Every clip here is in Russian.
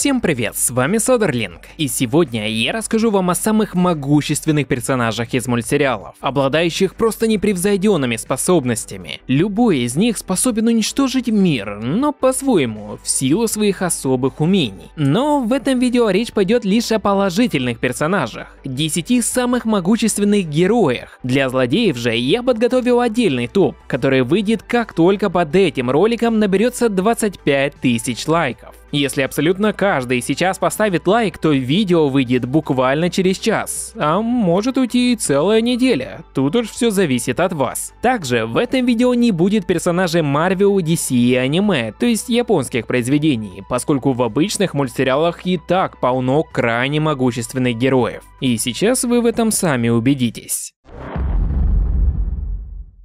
Всем привет, с вами Содерлинг, и сегодня я расскажу вам о самых могущественных персонажах из мультсериалов, обладающих просто непревзойденными способностями. Любой из них способен уничтожить мир, но по-своему, в силу своих особых умений. Но в этом видео речь пойдет лишь о положительных персонажах, 10 самых могущественных героях. Для злодеев же я подготовил отдельный топ, который выйдет как только под этим роликом наберется 25 тысяч лайков. Если абсолютно каждый сейчас поставит лайк, то видео выйдет буквально через час, а может уйти и целая неделя, тут уж все зависит от вас. Также в этом видео не будет персонажей Marvel, DC и аниме, то есть японских произведений, поскольку в обычных мультсериалах и так полно крайне могущественных героев. И сейчас вы в этом сами убедитесь.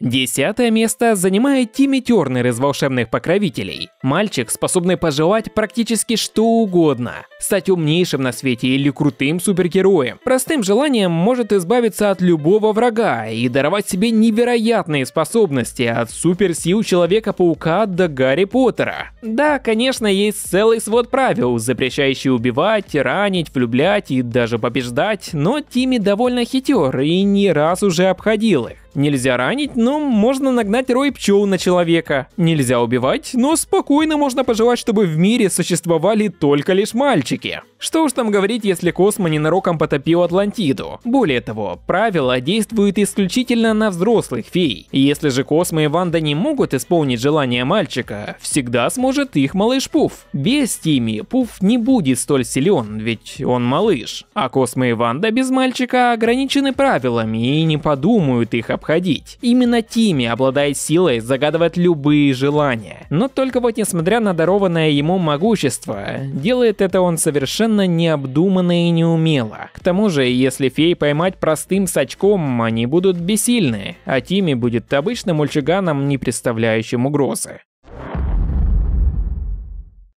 Десятое место занимает Тимми Тернер из «Волшебных покровителей». Мальчик, способный пожелать практически что угодно. Стать умнейшим на свете или крутым супергероем. Простым желанием может избавиться от любого врага и даровать себе невероятные способности от суперсил Человека-паука до Гарри Поттера. Да, конечно, есть целый свод правил, запрещающий убивать, ранить, влюблять и даже побеждать, но Тимми довольно хитер и не раз уже обходил их. Нельзя ранить, но можно нагнать рой пчел на человека. Нельзя убивать, но спокойно спокойно можно пожелать, чтобы в мире существовали только лишь мальчики. Что уж там говорить, если Космо ненароком потопил Атлантиду. Более того, правило действует исключительно на взрослых фей. Если же Космо и Ванда не могут исполнить желание мальчика, всегда сможет их малыш Пуф. Без Тими Пуф не будет столь силен, ведь он малыш. А Космо и Ванда без мальчика ограничены правилами и не подумают их обходить. Именно Тими обладает силой загадывать любые желания. Но только вот несмотря на дарованное ему могущество. Делает это он совершенно необдуманно и неумело. К тому же, если фей поймать простым сачком, они будут бессильны, а Тими будет обычным мульчиганом, не представляющим угрозы.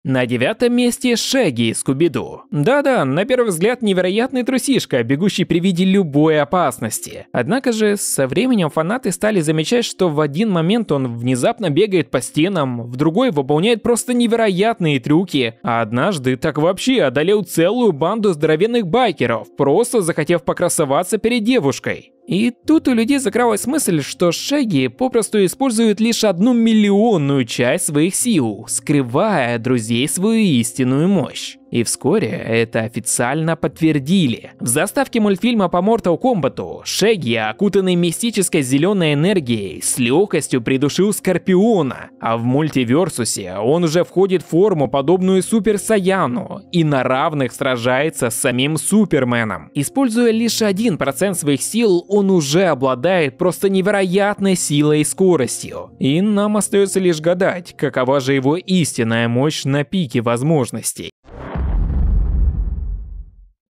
На девятом месте Шеги из скуби Да-да, на первый взгляд невероятный трусишка, бегущий при виде любой опасности. Однако же, со временем фанаты стали замечать, что в один момент он внезапно бегает по стенам, в другой выполняет просто невероятные трюки, а однажды так вообще одолел целую банду здоровенных байкеров, просто захотев покрасоваться перед девушкой. И тут у людей закралась мысль, что Шеги попросту используют лишь одну миллионную часть своих сил, скрывая друзей свою истинную мощь. И вскоре это официально подтвердили. В заставке мультфильма по Mortal Kombat Шеги, окутанный мистической зеленой энергией, с легкостью придушил Скорпиона, а в мультиверсусе он уже входит в форму, подобную Супер Саяну, и на равных сражается с самим Суперменом. Используя лишь один процент своих сил, он уже обладает просто невероятной силой и скоростью. И нам остается лишь гадать, какова же его истинная мощь на пике возможностей.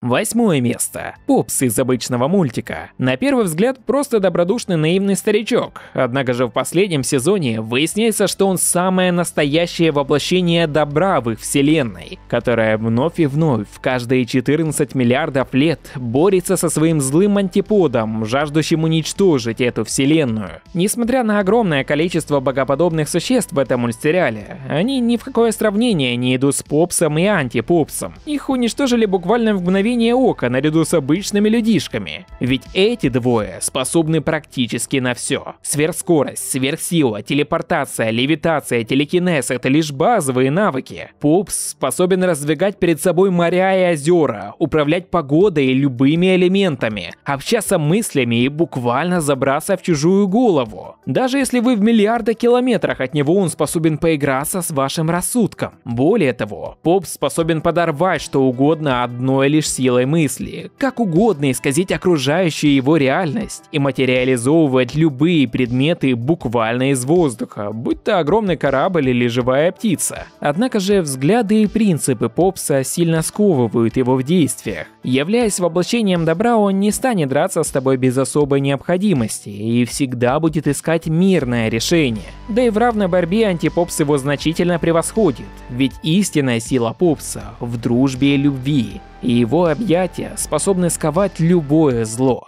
Восьмое место. Попс из обычного мультика. На первый взгляд просто добродушный наивный старичок, однако же в последнем сезоне выясняется, что он самое настоящее воплощение добра в их вселенной, которая вновь и вновь в каждые 14 миллиардов лет борется со своим злым антиподом, жаждущим уничтожить эту вселенную. Несмотря на огромное количество богоподобных существ в этом мультсериале, они ни в какое сравнение не идут с Попсом и Антипопсом. Их уничтожили буквально в мгновение мгновение ока наряду с обычными людишками. Ведь эти двое способны практически на все. Сверхскорость, сверхсила, телепортация, левитация, телекинез – это лишь базовые навыки. Пупс способен раздвигать перед собой моря и озера, управлять погодой и любыми элементами, общаться мыслями и буквально забраться в чужую голову. Даже если вы в миллиардах километрах от него, он способен поиграться с вашим рассудком. Более того, Поп способен подорвать что угодно одной лишь силой мысли, как угодно исказить окружающую его реальность и материализовывать любые предметы буквально из воздуха, будь то огромный корабль или живая птица. Однако же взгляды и принципы Попса сильно сковывают его в действиях. Являясь воплощением добра, он не станет драться с тобой без особой необходимости и всегда будет искать мирное решение. Да и в равной борьбе антипопс его значительно превосходит, ведь истинная сила Попса в дружбе и любви и его объятия способны сковать любое зло.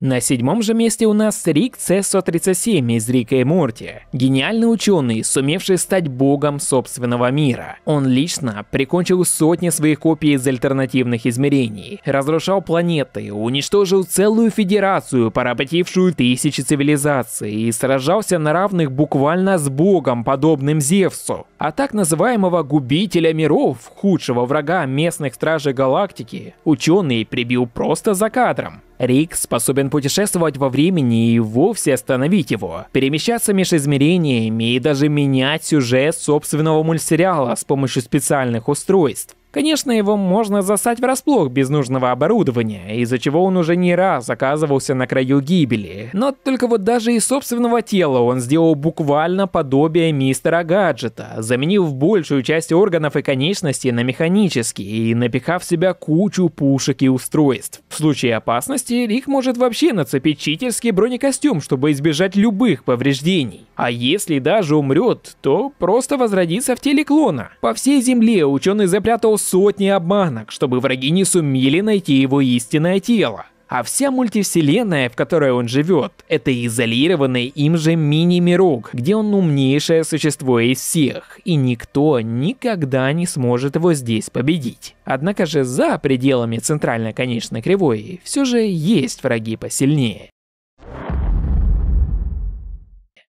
На седьмом же месте у нас Рик C-137 из Рика и Морти. Гениальный ученый, сумевший стать богом собственного мира. Он лично прикончил сотни своих копий из альтернативных измерений, разрушал планеты, уничтожил целую федерацию, поработившую тысячи цивилизаций и сражался на равных буквально с богом, подобным Зевсу. А так называемого губителя миров, худшего врага местных стражей галактики, ученый прибил просто за кадром. Рик способен путешествовать во времени и вовсе остановить его, перемещаться между измерениями и даже менять сюжет собственного мультсериала с помощью специальных устройств. Конечно, его можно застать врасплох без нужного оборудования, из-за чего он уже не раз оказывался на краю гибели. Но только вот даже из собственного тела он сделал буквально подобие мистера Гаджета, заменив большую часть органов и конечностей на механические и напихав в себя кучу пушек и устройств. В случае опасности Рик может вообще нацепить читерский бронекостюм, чтобы избежать любых повреждений. А если даже умрет, то просто возродится в теле клона. По всей земле ученый запрятал сотни обманок, чтобы враги не сумели найти его истинное тело. А вся мультивселенная, в которой он живет, это изолированный им же мини-мирок, где он умнейшее существо из всех, и никто никогда не сможет его здесь победить. Однако же за пределами центральной конечной кривой все же есть враги посильнее.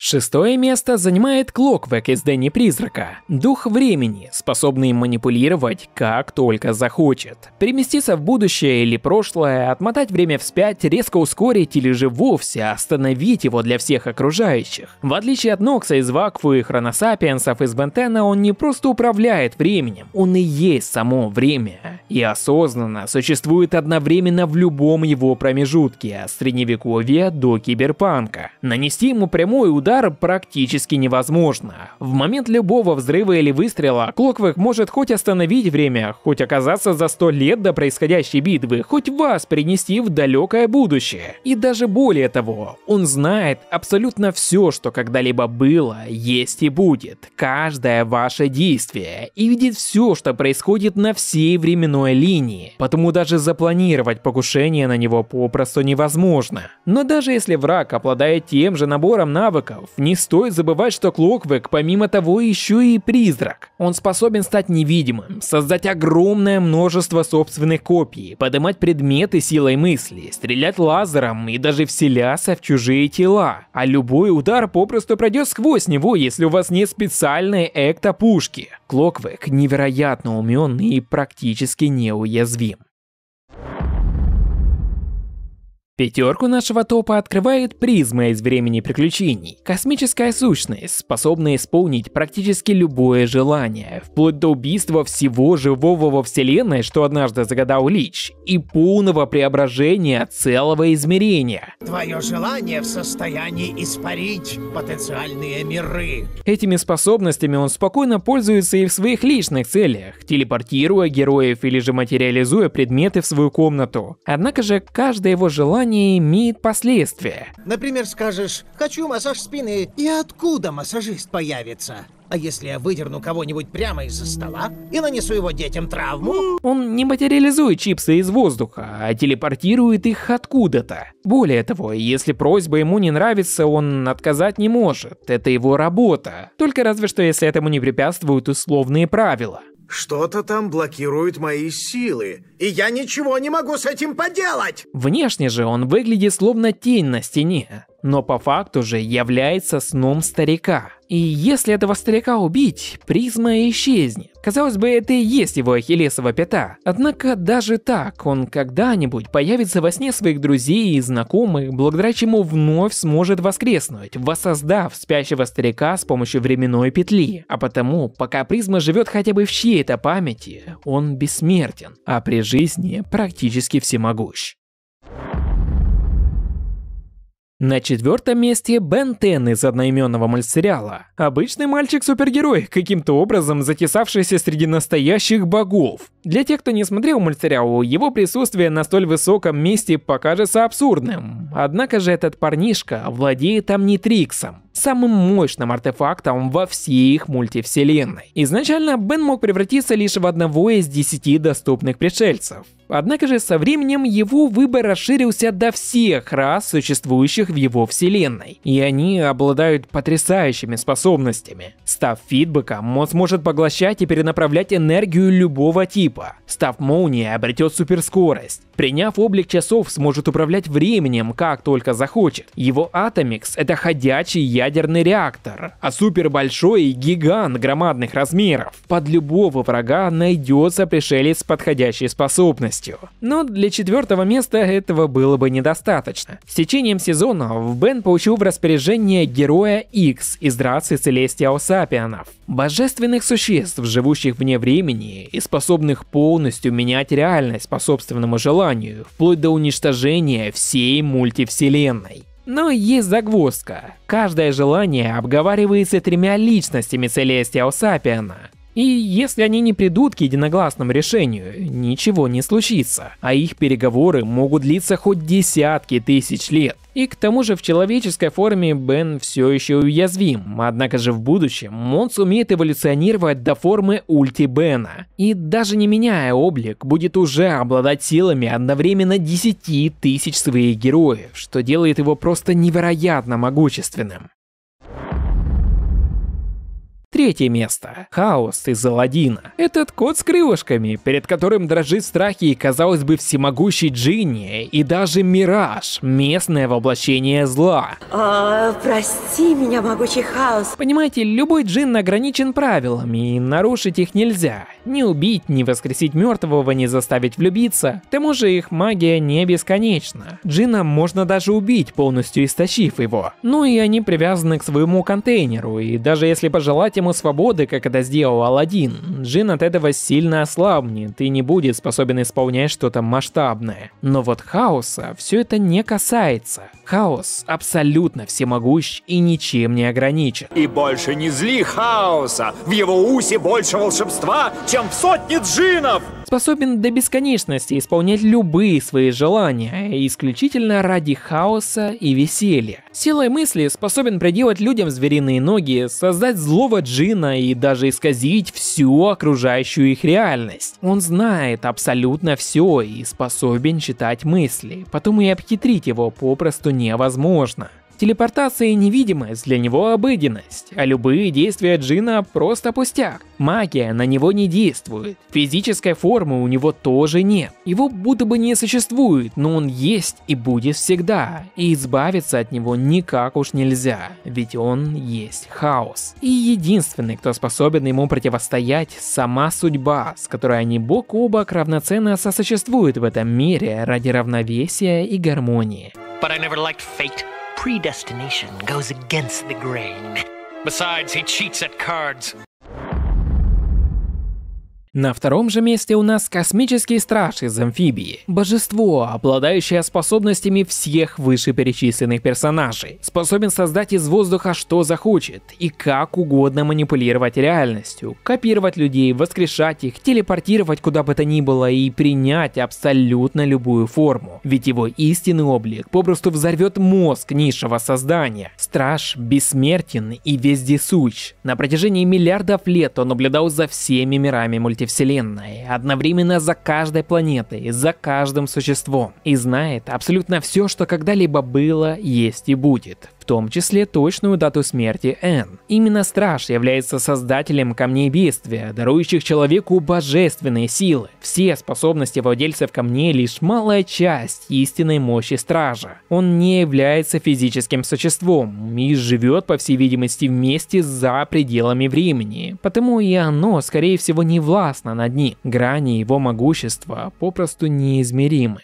Шестое место занимает Клоквек из Дэнни Призрака. Дух времени, способный манипулировать как только захочет. Переместиться в будущее или прошлое, отмотать время вспять, резко ускорить или же вовсе остановить его для всех окружающих. В отличие от Нокса из Вакфу и Хроносапиенсов из Бентена, он не просто управляет временем, он и есть само время. И осознанно существует одновременно в любом его промежутке, от средневековья до киберпанка. Нанести ему прямой удар удар практически невозможно. В момент любого взрыва или выстрела Клоквик может хоть остановить время, хоть оказаться за сто лет до происходящей битвы, хоть вас перенести в далекое будущее. И даже более того, он знает абсолютно все, что когда-либо было, есть и будет, каждое ваше действие, и видит все, что происходит на всей временной линии, потому даже запланировать покушение на него попросту невозможно. Но даже если враг обладает тем же набором навыков, эльфов. Не стоит забывать, что Клоквек помимо того еще и призрак. Он способен стать невидимым, создать огромное множество собственных копий, поднимать предметы силой мысли, стрелять лазером и даже вселяться в чужие тела. А любой удар попросту пройдет сквозь него, если у вас нет специальной экто-пушки. Клоквек невероятно умен и практически неуязвим. Пятерку нашего топа открывает призма из времени приключений, космическая сущность, способная исполнить практически любое желание, вплоть до убийства всего живого во вселенной, что однажды загадал Лич, и полного преображения целого измерения. Твое желание в состоянии испарить потенциальные миры. Этими способностями он спокойно пользуется и в своих личных целях, телепортируя героев или же материализуя предметы в свою комнату. Однако же каждое его желание не имеет последствия. Например, скажешь «хочу массаж спины» и откуда массажист появится? А если я выдерну кого-нибудь прямо из-за стола и нанесу его детям травму? Он не материализует чипсы из воздуха, а телепортирует их откуда-то. Более того, если просьба ему не нравится, он отказать не может. Это его работа. Только разве что если этому не препятствуют условные правила. Что-то там блокирует мои силы, и я ничего не могу с этим поделать! Внешне же он выглядит словно тень на стене, но по факту же является сном старика. И если этого старика убить, призма исчезнет. Казалось бы, это и есть его ахиллесова пята. Однако даже так он когда-нибудь появится во сне своих друзей и знакомых, благодаря чему вновь сможет воскреснуть, воссоздав спящего старика с помощью временной петли. А потому, пока призма живет хотя бы в чьей-то памяти, он бессмертен, а при жизни практически всемогущ. На четвертом месте Бен Тен из одноименного мультсериала. Обычный мальчик-супергерой, каким-то образом затесавшийся среди настоящих богов. Для тех, кто не смотрел мультсериал, его присутствие на столь высоком месте покажется абсурдным. Однако же этот парнишка владеет амнитриксом, самым мощным артефактом во всей их мультивселенной. Изначально Бен мог превратиться лишь в одного из десяти доступных пришельцев. Однако же со временем его выбор расширился до всех рас, существующих в его вселенной, и они обладают потрясающими способностями. Став фидбэком, он сможет поглощать и перенаправлять энергию любого типа. Став молнией, обретет суперскорость. Приняв облик часов, сможет управлять временем, как только захочет. Его Атомикс — это ходячий ядерный реактор, а супербольшой гигант громадных размеров. Под любого врага найдется пришелец с подходящей способностью полностью. Но для четвертого места этого было бы недостаточно. С течением сезона в Бен получил в распоряжение героя X из расы Celestial Сапианов. Божественных существ, живущих вне времени и способных полностью менять реальность по собственному желанию, вплоть до уничтожения всей мультивселенной. Но есть загвоздка. Каждое желание обговаривается тремя личностями Целестиал Сапиана, и если они не придут к единогласному решению, ничего не случится, а их переговоры могут длиться хоть десятки тысяч лет. И к тому же в человеческой форме Бен все еще уязвим, однако же в будущем он сумеет эволюционировать до формы ульти Бена. И даже не меняя облик, будет уже обладать силами одновременно 10 тысяч своих героев, что делает его просто невероятно могущественным. Третье место. Хаос из Аладдина. Этот кот с крылышками, перед которым дрожит страхи и, казалось бы, всемогущий Джинни, и даже Мираж, местное воплощение зла. О, а, прости меня, могучий хаос. Понимаете, любой джин ограничен правилами, и нарушить их нельзя. Ни убить, ни воскресить мертвого, ни заставить влюбиться. К тому же их магия не бесконечна. Джина можно даже убить, полностью истощив его. Ну и они привязаны к своему контейнеру, и даже если пожелать ему свободы, как это сделал Алладин, Джин от этого сильно ослабнет и не будет способен исполнять что-то масштабное. Но вот хаоса все это не касается. Хаос абсолютно всемогущ и ничем не ограничен. И больше не зли хаоса, в его усе больше волшебства, чем чем в сотни джинов! Способен до бесконечности исполнять любые свои желания, исключительно ради хаоса и веселья. Силой мысли способен приделать людям звериные ноги, создать злого джина и даже исказить всю окружающую их реальность. Он знает абсолютно все и способен читать мысли, потому и обхитрить его попросту невозможно. Телепортация невидимость для него обыденность, а любые действия Джина просто пустяк. Магия на него не действует, физической формы у него тоже нет. Его будто бы не существует, но он есть и будет всегда, и избавиться от него никак уж нельзя, ведь он есть хаос. И единственный, кто способен ему противостоять, сама судьба, с которой они бок о бок равноценно сосуществуют в этом мире ради равновесия и гармонии. But I never liked fate. predestination goes against the grain. Besides, he cheats at cards. На втором же месте у нас космический страж из амфибии. Божество, обладающее способностями всех вышеперечисленных персонажей. Способен создать из воздуха что захочет и как угодно манипулировать реальностью, копировать людей, воскрешать их, телепортировать куда бы то ни было и принять абсолютно любую форму. Ведь его истинный облик попросту взорвет мозг низшего создания. Страж бессмертен и вездесущ. На протяжении миллиардов лет он наблюдал за всеми мирами мультипликации сути Вселенной, одновременно за каждой планетой, за каждым существом и знает абсолютно все, что когда-либо было, есть и будет том числе точную дату смерти Энн. Именно страж является создателем камней бедствия, дарующих человеку божественные силы. Все способности владельцев камней лишь малая часть истинной мощи стража. Он не является физическим существом и живет, по всей видимости, вместе за пределами времени, потому и оно, скорее всего, не властно над ним. Грани его могущества попросту неизмеримы.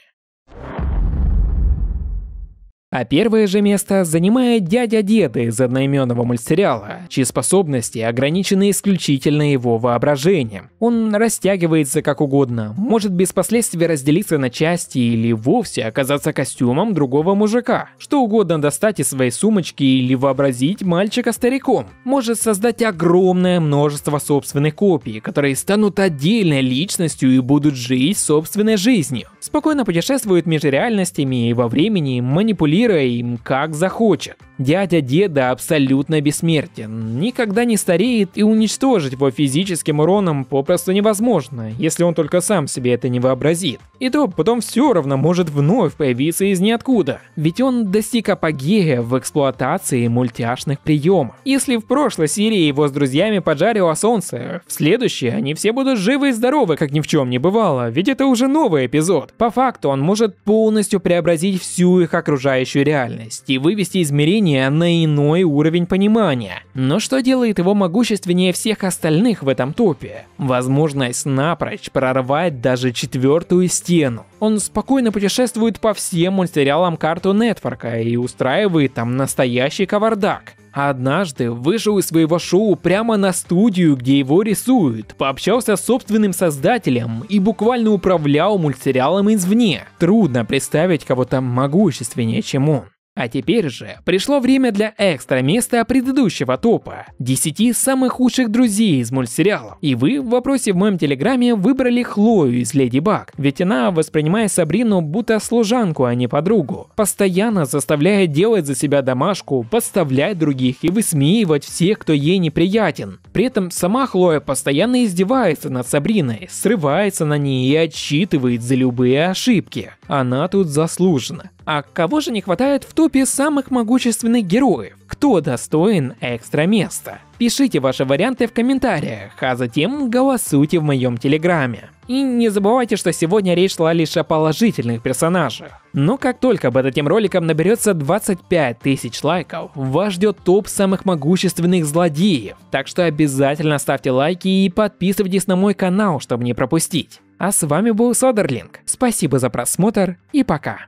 А первое же место занимает дядя деда из одноименного мультсериала, чьи способности ограничены исключительно его воображением. Он растягивается как угодно, может без последствий разделиться на части или вовсе оказаться костюмом другого мужика, что угодно достать из своей сумочки или вообразить мальчика стариком. Может создать огромное множество собственных копий, которые станут отдельной личностью и будут жить собственной жизнью. Спокойно путешествует между реальностями и во времени, манипулирует мира им как захочет. Дядя деда абсолютно бессмертен, никогда не стареет и уничтожить его физическим уроном попросту невозможно, если он только сам себе это не вообразит. И то потом все равно может вновь появиться из ниоткуда, ведь он достиг апогея в эксплуатации мультяшных приемов. Если в прошлой серии его с друзьями поджарило солнце, в следующей они все будут живы и здоровы, как ни в чем не бывало, ведь это уже новый эпизод. По факту он может полностью преобразить всю их окружающую настоящую реальность и вывести измерения на иной уровень понимания. Но что делает его могущественнее всех остальных в этом топе? Возможность напрочь прорвать даже четвертую стену. Он спокойно путешествует по всем мультсериалам карту Нетворка и устраивает там настоящий кавардак однажды вышел из своего шоу прямо на студию, где его рисуют, пообщался с собственным создателем и буквально управлял мультсериалом извне. Трудно представить кого-то могущественнее, чем он. А теперь же пришло время для экстра места предыдущего топа. 10 самых худших друзей из мультсериалов. И вы в вопросе в моем телеграме выбрали Хлою из Леди Баг, ведь она, воспринимая Сабрину будто служанку, а не подругу, постоянно заставляет делать за себя домашку, подставлять других и высмеивать всех, кто ей неприятен. При этом сама Хлоя постоянно издевается над Сабриной, срывается на ней и отчитывает за любые ошибки. Она тут заслужена. А кого же не хватает в топе самых могущественных героев? Кто достоин экстра места? Пишите ваши варианты в комментариях, а затем голосуйте в моем телеграме. И не забывайте, что сегодня речь шла лишь о положительных персонажах. Но как только под этим роликом наберется 25 тысяч лайков, вас ждет топ самых могущественных злодеев. Так что обязательно ставьте лайки и подписывайтесь на мой канал, чтобы не пропустить. А с вами был Содерлинг. Спасибо за просмотр и пока.